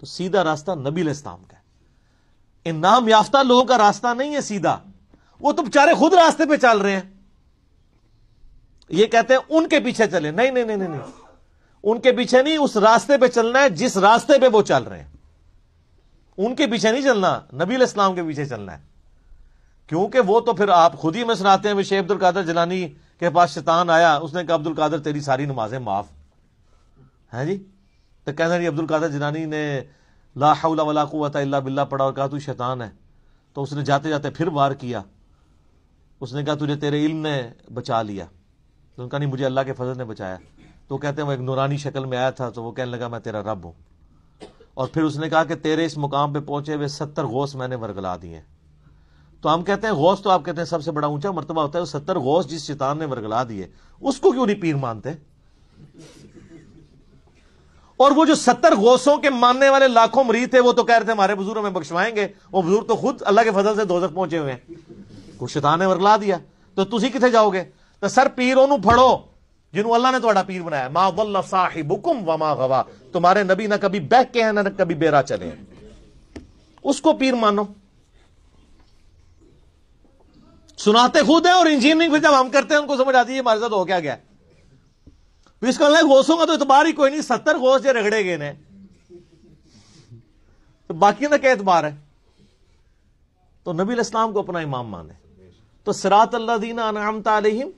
तो सीधा रास्ता नबी इस्लाम का इनाम याफ्ता लोगों का रास्ता नहीं है सीधा वो तो बेचारे खुद रास्ते पे चल रहे हैं ये कहते हैं उनके पीछे चले नहीं नहीं नहीं नहीं, उनके पीछे नहीं उस रास्ते पे चलना है जिस रास्ते पे वो चल रहे हैं उनके पीछे नहीं चलना नबी इस्लाम के पीछे चलना है क्योंकि वो तो फिर आप खुद ही में सुनाते हैं शेख अब्दुल कादर जलानी के पास शैतान आया उसने कहा अब्दुल कादर तेरी सारी नमाजें माफ है जी तो कहना नहीं अब्दुल कादर जिनानी ने ला हौला वला कुवत इल्ला बिल्ला पढ़ा और कहा तू शैतान है तो उसने जाते जाते फिर वार किया उसने कहा तुझे तेरे इल्म ने बचा लिया तो उनका नहीं मुझे अल्लाह के फजल ने बचाया तो कहते हैं वो एक नूरानी शक्ल में आया था तो वो कहने लगा मैं तेरा रब हूं और फिर उसने कहा कि तेरे इस मुकाम पर पहुंचे हुए सत्तर गौस मैंने वरगला दिए तो हम कहते हैं गौस तो आप कहते हैं सबसे बड़ा ऊंचा मरतबा होता है सत्तर गौस जिस शैतान ने वरगला दिए उसको क्यों नहीं पीर मानते और वो जो सत्तर गोसों के मानने वाले लाखों मरीज थे वो तो कह रहे थे हमारे बुजुर्ग हमें बख्शवाएंगे वो बुजुर्ग तो खुद अल्लाह के फजल से दो तक पहुंचे हुए हैं कुछ शैतान ने वरला दिया तो तुम कितने जाओगे तो सर पीर ओनू फड़ो जिन्हों अल्लाह ने थोड़ा पीर बनाया मा वल्ला साहिबुकुम व मा गवा तुम्हारे नबी ना कभी बह के ना कभी बेरा चले उसको पीर मानो सुनाते खुद है और इंजीनियरिंग जब हम करते हैं उनको समझ आती है हमारे साथ हो क्या गया बीसकल्ले का तो इतबार ही कोई नहीं सत्तर घोस जो रगड़े गए ने तो बाकी का क्या एतबार है तो नबी इस्लाम को अपना इमाम माने तो सरात अल्लाह दीना अनामता अलहिम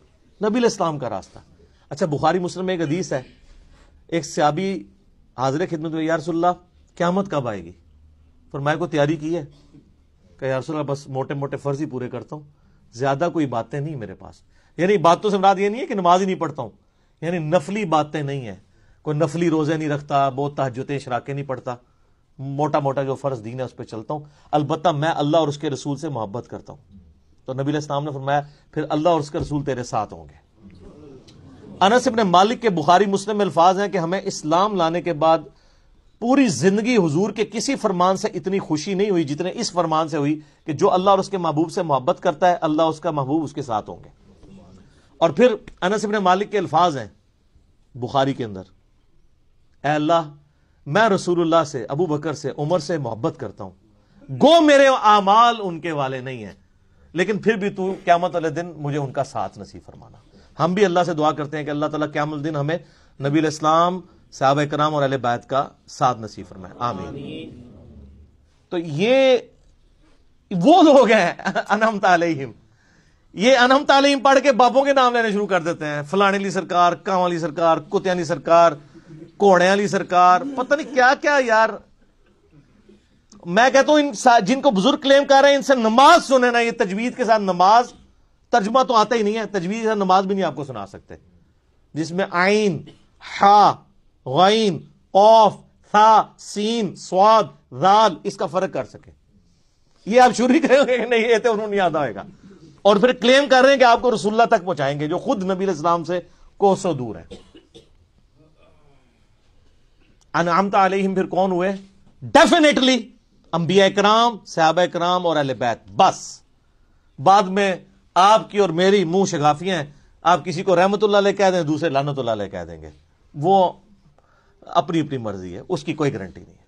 नबी इस्लाम का रास्ता अच्छा बुखारी मुस्लिम में एक अदीस है एक सियाबी हाजरे खिदमत में यारसोल्ला क्यामत कब आएगी पर मैं को तैयारी की है कह यारसोल्ला बस मोटे मोटे फर्ज ही पूरे करता हूँ ज्यादा कोई बातें नहीं मेरे पास यानी बातों से मराद ये नहीं है कि नमाज ही नहीं पढ़ता हूँ यानी नफली बातें नहीं है कोई नफली रोज़े नहीं रखता बहुत तहजतें शराकें नहीं पढ़ता मोटा मोटा जो फ़र्ज दीन है उस पर चलता हूं अलबत् मैं अल्लाह और उसके रसूल से मोहब्बत करता हूं तो नबी इस्लाम ने फरमाया फिर अल्लाह और उसके रसूल तेरे साथ होंगे अनस अपने मालिक के बुखारी मुस्लिम में अल्फाज हैं कि हमें इस्लाम लाने के बाद पूरी जिंदगी हजूर के किसी फरमान से इतनी खुशी नहीं हुई जितने इस फरमान से हुई कि जो अल्लाह और उसके महबूब से मोहब्बत करता है अल्लाह उसका महबूब उसके साथ होंगे और फिर अनस इबन मालिक के अल्फाज हैं बुखारी के अंदर अल्लाह मैं रसूलुल्लाह से अबू बकर से उमर से मोहब्बत करता हूं गो मेरे आमाल उनके वाले नहीं है लेकिन फिर भी तू क्यामत वाले दिन मुझे उनका साथ नसीब फरमाना हम भी अल्लाह से दुआ करते हैं कि अल्लाह ताला क्यामत दिन हमें नबी इस्लाम साहब कराम और अल बैत का साथ नसीब फरमाए आमीन तो ये वो लोग हैं अनमता अलहिम ये अनहम तालीम पढ़ के बापों के नाम लेने शुरू कर देते हैं फलाने ली सरकार गांव वाली सरकार कुत्याली सरकार घोड़े वाली सरकार पता नहीं क्या क्या यार मैं कहता हूं इन जिनको बुजुर्ग क्लेम कर रहे हैं इनसे नमाज सुने ना ये तजवीज के साथ नमाज तर्जमा तो आता ही नहीं है तजवीज या नमाज भी नहीं आपको सुना सकते जिसमें आइन हा गैन ऑफ था सीन स्वाद दाल इसका फर्क कर सके ये आप शुरू ही करेंगे नहीं ये तो उन्होंने याद आएगा और फिर क्लेम कर रहे हैं कि आपको रसुल्ला तक पहुंचाएंगे जो खुद नबी इस्लाम से कोसो दूर है अनामता अलहिम फिर कौन हुए डेफिनेटली अंबिया कराम सहाबा कराम और अल बैत बस बाद में आपकी और मेरी मुंह शगाफियां आप किसी को रहमतुल्ला कह दें दूसरे लानतुल्ला कह देंगे वो अपनी अपनी मर्जी है उसकी कोई गारंटी नहीं